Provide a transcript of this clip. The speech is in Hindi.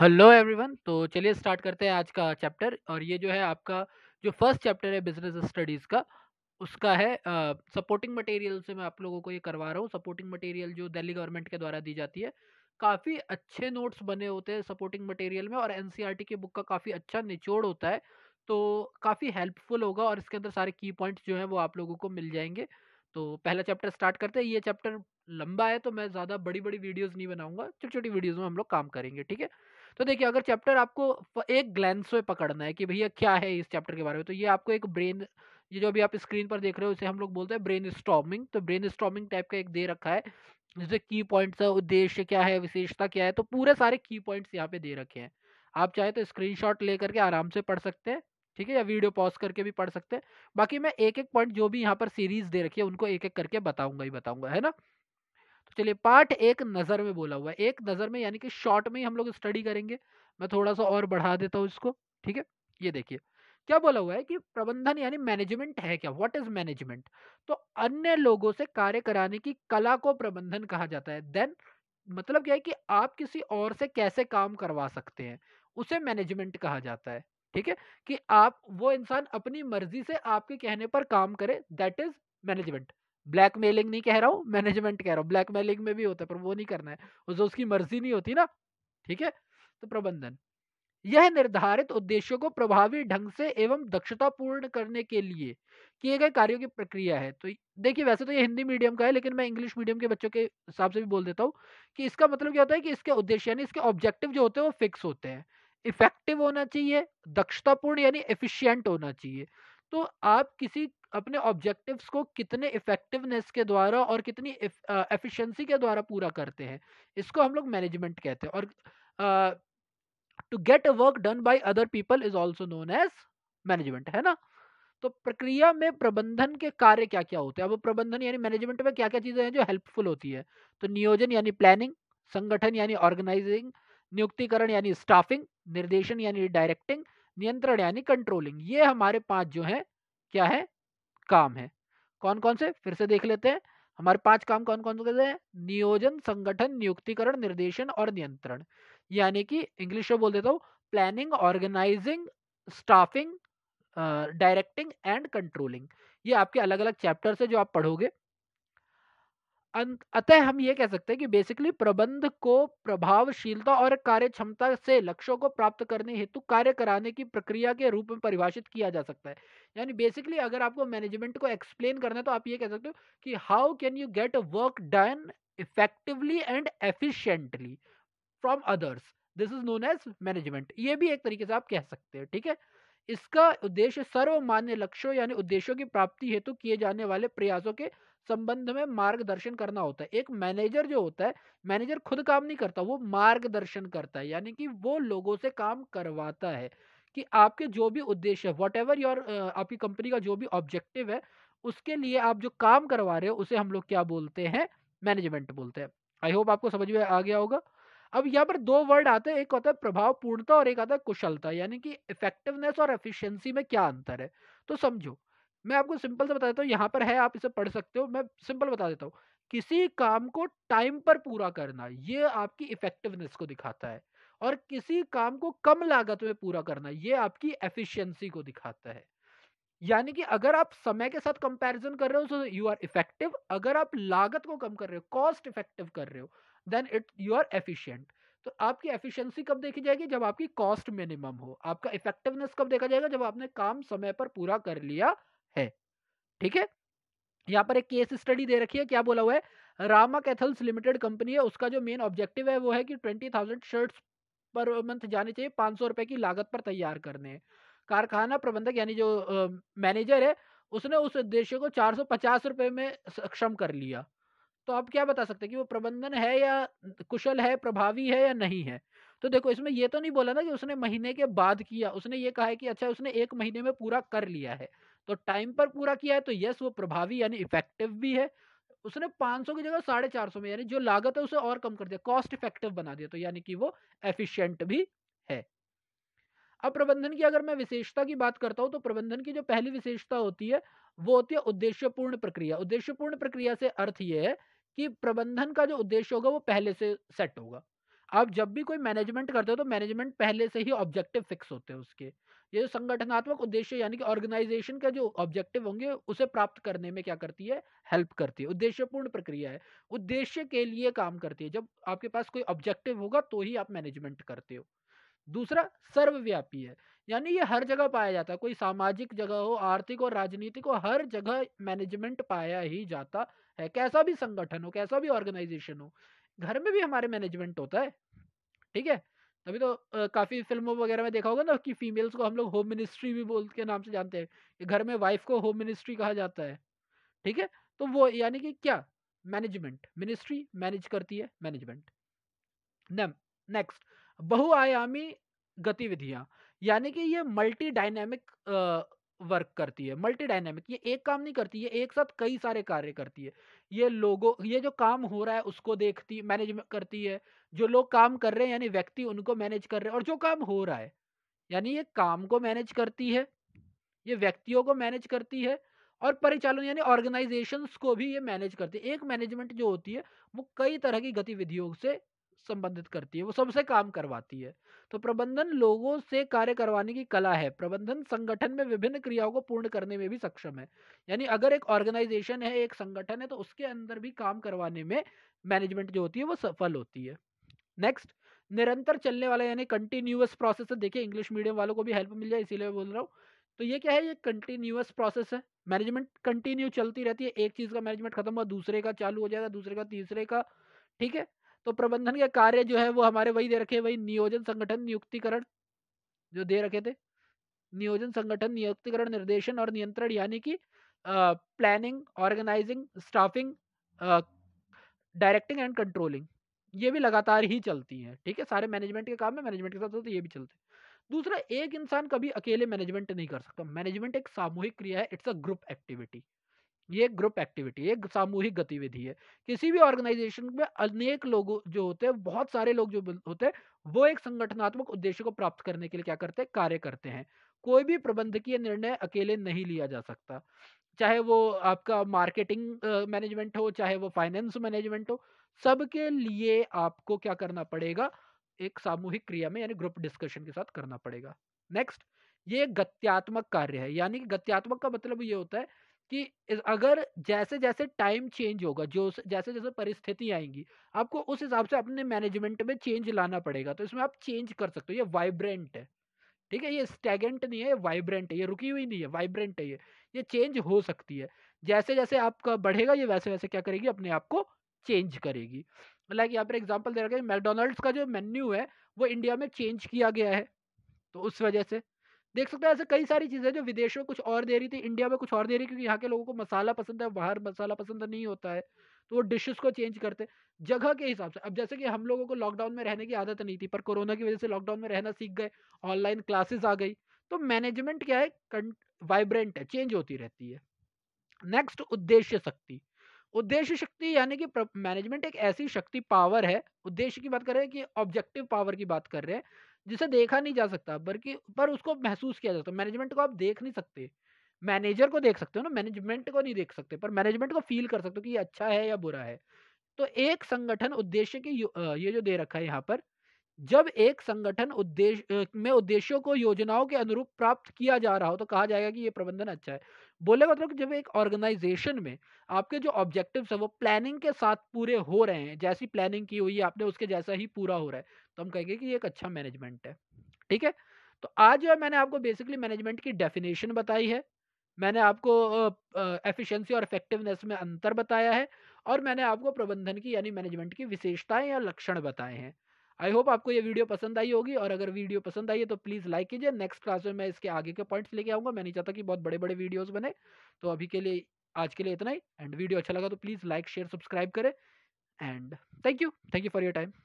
हेलो एवरीवन तो चलिए स्टार्ट करते हैं आज का चैप्टर और ये जो है आपका जो फर्स्ट चैप्टर है बिजनेस स्टडीज़ का उसका है सपोर्टिंग मटेरियल से मैं आप लोगों को ये करवा रहा हूँ सपोर्टिंग मटेरियल जो दिल्ली गवर्नमेंट के द्वारा दी जाती है काफ़ी अच्छे नोट्स बने होते हैं सपोर्टिंग मटेरियल में और एन की बुक का काफ़ी अच्छा निचोड़ होता है तो काफ़ी हेल्पफुल होगा और इसके अंदर सारे की पॉइंट्स जो हैं वो आप लोगों को मिल जाएंगे तो पहला चैप्टर स्टार्ट करते हैं ये चैप्टर लंबा है तो मैं ज़्यादा बड़ी बड़ी वीडियोस नहीं बनाऊंगा छोटी छोटी वीडियोस में हम लोग काम करेंगे ठीक है तो देखिए अगर चैप्टर आपको एक ग्लैंस में पकड़ना है कि भैया क्या है इस चैप्टर के बारे में तो ये आपको एक ब्रेन ये जो अभी आप स्क्रीन पर देख रहे हो उसे हम लोग बोलते हैं ब्रेन स्टॉमिंग तो ब्रेन स्टॉमिंग टाइप का एक दे रखा है जिससे की पॉइंट्स है उद्देश्य क्या है विशेषता क्या है तो पूरे सारे की पॉइंट्स यहाँ पे दे रखे हैं आप चाहे तो शॉट लेकर के आराम से पढ़ सकते हैं ठीक है या वीडियो पॉज करके भी पढ़ सकते हैं बाकी मैं एक एक पॉइंट जो भी यहाँ पर सीरीज दे रखी है उनको एक एक करके बताऊंगा ही बताऊंगा है ना तो चलिए पार्ट एक नज़र में बोला हुआ है एक नज़र में यानी कि शॉर्ट में ही हम लोग स्टडी करेंगे मैं थोड़ा सा और बढ़ा देता हूँ इसको ठीक है ये देखिए क्या बोला हुआ है कि प्रबंधन यानी मैनेजमेंट है क्या व्हाट इज मैनेजमेंट तो अन्य लोगों से कार्य कराने की कला को प्रबंधन कहा जाता है देन मतलब क्या है कि आप किसी और से कैसे काम करवा सकते हैं उसे मैनेजमेंट कहा जाता है ठीक है कि आप वो इंसान अपनी मर्जी से आपके कहने पर काम करे दैट इज मैनेजमेंट ब्लैकमेलिंग नहीं कह रहा हूँ मैनेजमेंट कह रहा हूँ ब्लैकमेलिंग में भी होता है पर वो नहीं करना है और जो उसकी मर्जी नहीं होती ना ठीक है तो प्रबंधन यह निर्धारित उद्देश्यों को प्रभावी ढंग से एवं दक्षता पूर्ण करने के लिए किए गए कार्यों की प्रक्रिया है तो देखिए वैसे तो ये हिंदी मीडियम का है लेकिन मैं इंग्लिश मीडियम के बच्चों के हिसाब से भी बोल देता हूँ कि इसका मतलब क्या होता है कि इसके उद्देश्य यानी इसके ऑब्जेक्टिव जो होते हैं वो फिक्स होते हैं इफेक्टिव होना चाहिए दक्षतापूर्ण यानी एफिशियंट होना चाहिए तो आप किसी अपने ऑब्जेक्टिव्स को कितने इफ़ेक्टिवनेस के द्वारा और कितनी एफिशिएंसी के द्वारा पूरा करते हैं इसको हम लोग मैनेजमेंट कहते हैं और to get a work done by other people is also known as management है ना तो प्रक्रिया में प्रबंधन के कार्य क्या क्या होते हैं अब प्रबंधन यानी मैनेजमेंट में क्या क्या चीज़ें हैं जो हेल्पफुल होती है तो नियोजन यानी प्लानिंग संगठन यानी ऑर्गेनाइजिंग नियुक्तिकरण यानी स्टाफिंग निर्देशन यानी डायरेक्टिंग नियंत्रण यानी कंट्रोलिंग ये हमारे पांच जो है क्या है काम है कौन कौन से फिर से देख लेते हैं हमारे पांच काम कौन कौन से हैं नियोजन संगठन नियुक्तिकरण निर्देशन और नियंत्रण यानी कि इंग्लिश में बोल देता हूँ planning organising staffing directing and controlling ये आपके अलग अलग चैप्टर से जो आप पढ़ोगे अतः हम ये कह सकते हैं कि बेसिकली प्रबंध को प्रभावशीलता और कार्य क्षमता से लक्ष्यों को प्राप्त करने हेतु कार्य कराने की प्रक्रिया के रूप में परिभाषित किया जा सकता है यानी बेसिकली अगर आपको मैनेजमेंट को एक्सप्लेन करना है तो आप ये कह सकते हो कि how can you get work done effectively and efficiently from others this is known as management ये भी एक तरीके से आप कह सकते हैं ठीक है इसका उद्देश्य सर्वमान्य लक्ष्यों यानी उद्देश्यों की प्राप्ति हेतु किए जाने वाले प्रयासों के संबंध में मार्गदर्शन करना होता है एक मैनेजर जो होता है मैनेजर खुद काम नहीं करता वो मार्गदर्शन करता है यानी कि वो लोगों से काम करवाता है कि आपके जो भी उद्देश्य है वट एवर योर आपकी कंपनी का जो भी ऑब्जेक्टिव है उसके लिए आप जो काम करवा रहे हो उसे हम लोग क्या बोलते हैं मैनेजमेंट बोलते हैं आई होप आपको समझ में आ गया होगा अब यहाँ पर दो वर्ड आते हैं एक होता है प्रभाव पूर्णता और एक आता है कुशलता यानी कि इफेक्टिवनेस और एफिशिएंसी में क्या अंतर है तो समझो मैं आपको सिंपल से बता देता हूँ यहाँ पर है आप इसे पढ़ सकते हो मैं सिंपल बता देता हूँ किसी काम को टाइम पर पूरा करना ये आपकी इफेक्टिवनेस को दिखाता है और किसी काम को कम लागत में पूरा करना ये आपकी एफिशिएंसी को दिखाता है यानी कि अगर आप समय के साथ कंपैरिजन कर रहे हो तो यू आर इफेक्टिव अगर आप लागत को कम कर रहे हो कॉस्ट इफेक्टिव कर रहे हो then it you are efficient तो आपकी एफिशिएंसी कब देखी जाएगी जब आपकी कॉस्ट मिनिमम हो आपका इफेक्टिवनेस कब देखा जाएगा जब आपने काम समय पर पूरा कर लिया है ठीक है यहाँ पर एक केस स्टडी दे रखी है क्या बोला हुआ है रामा कैथल्स लिमिटेड कंपनी है उसका जो मेन ऑब्जेक्टिव है वो है कि twenty thousand shirts per month जाने चाहिए पाँच सौ रुपये की लागत पर तैयार करने कारखाना प्रबंधक यानी जो मैनेजर है उसने उस उद्देश्य को चार सौ पचास रुपये में सक्षम कर लिया तो आप क्या बता सकते हैं कि वो प्रबंधन है या कुशल है प्रभावी है या नहीं है तो देखो इसमें ये तो नहीं बोला ना कि उसने महीने के बाद किया उसने ये कहा है कि अच्छा उसने एक महीने में पूरा कर लिया है तो टाइम पर पूरा किया है तो यस वो प्रभावी यानी इफेक्टिव भी है उसने 500 की जगह साढ़े चार सौ में यानी जो लागत है उसे और कम कर दिया कॉस्ट इफेक्टिव बना दिया तो यानी कि वो एफिशियंट भी है अब प्रबंधन की अगर मैं विशेषता की बात करता हूँ तो प्रबंधन की जो पहली विशेषता होती है वो होती है उद्देश्यपूर्ण प्रक्रिया उद्देश्यपूर्ण प्रक्रिया से अर्थ ये है कि प्रबंधन का जो उद्देश्य होगा वो पहले से सेट होगा आप जब भी कोई मैनेजमेंट करते हो तो मैनेजमेंट पहले से ही ऑब्जेक्टिव फिक्स होते हैं उसके ये संगठनात्मक उद्देश्य यानी कि ऑर्गेनाइजेशन का जो ऑब्जेक्टिव होंगे उसे प्राप्त करने में क्या करती है हेल्प करती है उद्देश्यपूर्ण प्रक्रिया है उद्देश्य के लिए काम करती है जब आपके पास कोई ऑब्जेक्टिव होगा तो ही आप मैनेजमेंट करते हो दूसरा सर्वव्यापी है यानी ये हर जगह पाया जाता है कोई सामाजिक जगह हो आर्थिक और राजनीतिक हो हर जगह मैनेजमेंट पाया ही जाता है कैसा भी संगठन हो कैसा भी ऑर्गेनाइजेशन हो घर में भी हमारे मैनेजमेंट होता है ठीक है अभी तो काफ़ी फिल्मों वगैरह में देखा होगा ना कि फीमेल्स को हम लोग होम मिनिस्ट्री भी बोल के नाम से जानते हैं कि घर में वाइफ को होम मिनिस्ट्री कहा जाता है ठीक है तो वो यानी कि क्या मैनेजमेंट मिनिस्ट्री मैनेज करती है मैनेजमेंट नेक्स्ट बहुआयामी गतिविधियां यानी कि ये मल्टी डायनेमिक वर्क करती है मल्टी डायनेमिक ये एक काम नहीं करती है एक साथ कई सारे कार्य करती है ये लोगों ये जो काम हो रहा है उसको देखती मैनेज करती है जो लोग काम कर रहे हैं यानी व्यक्ति उनको मैनेज कर रहे हैं और जो काम हो रहा है यानी ये काम को मैनेज करती है ये व्यक्तियों को मैनेज करती है और परिचालन यानी ऑर्गेनाइजेशन को भी ये मैनेज करती है एक मैनेजमेंट जो होती है वो कई तरह की गतिविधियों से संबंधित करती है वो सबसे काम करवाती है तो प्रबंधन लोगों से कार्य करवाने की कला है प्रबंधन संगठन में विभिन्न क्रियाओं को पूर्ण करने में भी सक्षम है यानी अगर एक ऑर्गेनाइजेशन है एक संगठन है तो उसके अंदर भी काम करवाने में मैनेजमेंट जो होती है वो सफल होती है नेक्स्ट निरंतर चलने वाला यानी कंटिन्यूस प्रोसेस है देखिए इंग्लिश मीडियम वालों को भी हेल्प मिल जाए इसीलिए बोल रहा हूँ तो ये क्या है ये कंटिन्यूस प्रोसेस है मैनेजमेंट कंटिन्यू चलती रहती है एक चीज़ का मैनेजमेंट खत्म हुआ दूसरे का चालू हो जाएगा दूसरे का तीसरे का ठीक है तो प्रबंधन के कार्य जो है वो हमारे वही दे रखे वही नियोजन संगठन नियुक्तिकरण जो दे रखे थे नियोजन संगठन नियुक्तिकरण निर्देशन और नियंत्रण यानी कि planning organising staffing directing and controlling ये भी लगातार ही चलती हैं ठीक है सारे मैनेजमेंट के काम में मैनेजमेंट के साथ साथ ये भी चलते दूसरा एक इंसान कभी अकेले मैनेजमेंट नहीं कर सकता मैनेजमेंट एक सामूहिक क्रिया है इट्स अ ग्रुप एक्टिविटी ये ग्रुप एक्टिविटी एक सामूहिक गतिविधि है किसी भी ऑर्गेनाइजेशन में अनेक लोग जो होते हैं बहुत सारे लोग जो होते हैं वो एक संगठनात्मक उद्देश्य को प्राप्त करने के लिए क्या करते हैं कार्य करते हैं कोई भी प्रबंधकीय निर्णय अकेले नहीं लिया जा सकता चाहे वो आपका मार्केटिंग मैनेजमेंट हो चाहे वो फाइनेंस मैनेजमेंट हो सबके लिए आपको क्या करना पड़ेगा एक सामूहिक क्रिया में यानी ग्रुप डिस्कशन के साथ करना पड़ेगा नेक्स्ट ये गत्यात्मक कार्य है यानी कि गत्यात्मक का मतलब ये होता है कि अगर जैसे जैसे टाइम चेंज होगा जो जैसे जैसे परिस्थिति आएंगी आपको उस हिसाब से अपने मैनेजमेंट में चेंज लाना पड़ेगा तो इसमें आप चेंज कर सकते हो ये वाइब्रेंट है ठीक है ये स्टेगेंट नहीं है ये वाइब्रेंट है ये रुकी हुई नहीं है वाइब्रेंट है ये ये चेंज हो सकती है जैसे जैसे आपका बढ़ेगा ये वैसे वैसे क्या करेगी अपने आप को चेंज करेगी लाइक यहाँ पर एग्जाम्पल दे रखा है मैकडोनल्ड्स का जो मेन्यू है वो इंडिया में चेंज किया गया है तो उस वजह से देख सकते हैं ऐसे कई सारी चीज़ें जो विदेशों में कुछ और दे रही थी इंडिया में कुछ और दे रही क्योंकि यहाँ के लोगों को मसाला पसंद है बाहर मसाला पसंद नहीं होता है तो वो डिशेस को चेंज करते जगह के हिसाब से अब जैसे कि हम लोगों को लॉकडाउन में रहने की आदत नहीं थी पर कोरोना की वजह से लॉकडाउन में रहना सीख गए ऑनलाइन क्लासेस आ गई तो मैनेजमेंट क्या है वाइब्रेंट है चेंज होती रहती है नेक्स्ट उद्देश्य शक्ति उद्देश्य शक्ति यानी कि मैनेजमेंट एक ऐसी शक्ति पावर है उद्देश्य की बात कर रहे हैं कि ऑब्जेक्टिव पावर की बात कर रहे हैं जिसे देखा नहीं जा सकता बल्कि पर उसको महसूस किया जा सकता मैनेजमेंट को आप देख नहीं सकते मैनेजर को देख सकते हो ना मैनेजमेंट को नहीं देख सकते पर मैनेजमेंट को फील कर सकते हो कि ये अच्छा है या बुरा है तो एक संगठन उद्देश्य की ये जो दे रखा है यहाँ पर जब एक संगठन उद्देश्य में उद्देश्यों को योजनाओं के अनुरूप प्राप्त किया जा रहा हो तो कहा जाएगा कि ये प्रबंधन अच्छा है बोले मतलब तो कि जब एक ऑर्गेनाइजेशन में आपके जो ऑब्जेक्टिव है वो प्लानिंग के साथ पूरे हो रहे हैं जैसी प्लानिंग की हुई है आपने उसके जैसा ही पूरा हो रहा है तो हम कहेंगे कि ये एक अच्छा मैनेजमेंट है ठीक है तो आज जो है मैंने आपको बेसिकली मैनेजमेंट की डेफिनेशन बताई है मैंने आपको एफिशिएंसी और इफेक्टिवनेस में अंतर बताया है और मैंने आपको प्रबंधन की यानी मैनेजमेंट की विशेषताएं या लक्षण बताए हैं आई होप आपको ये वीडियो पसंद आई होगी और अगर वीडियो पसंद आई है तो प्लीज़ लाइक कीजिए नेक्स्ट क्लास में मैं इसके आगे के पॉइंट्स लेके आऊँगा मैं नहीं चाहता कि बहुत बड़े बड़े वीडियोज़ बने तो अभी के लिए आज के लिए इतना ही एंड वीडियो अच्छा लगा तो प्लीज़ लाइक शेयर सब्सक्राइब करें and thank you thank you for your time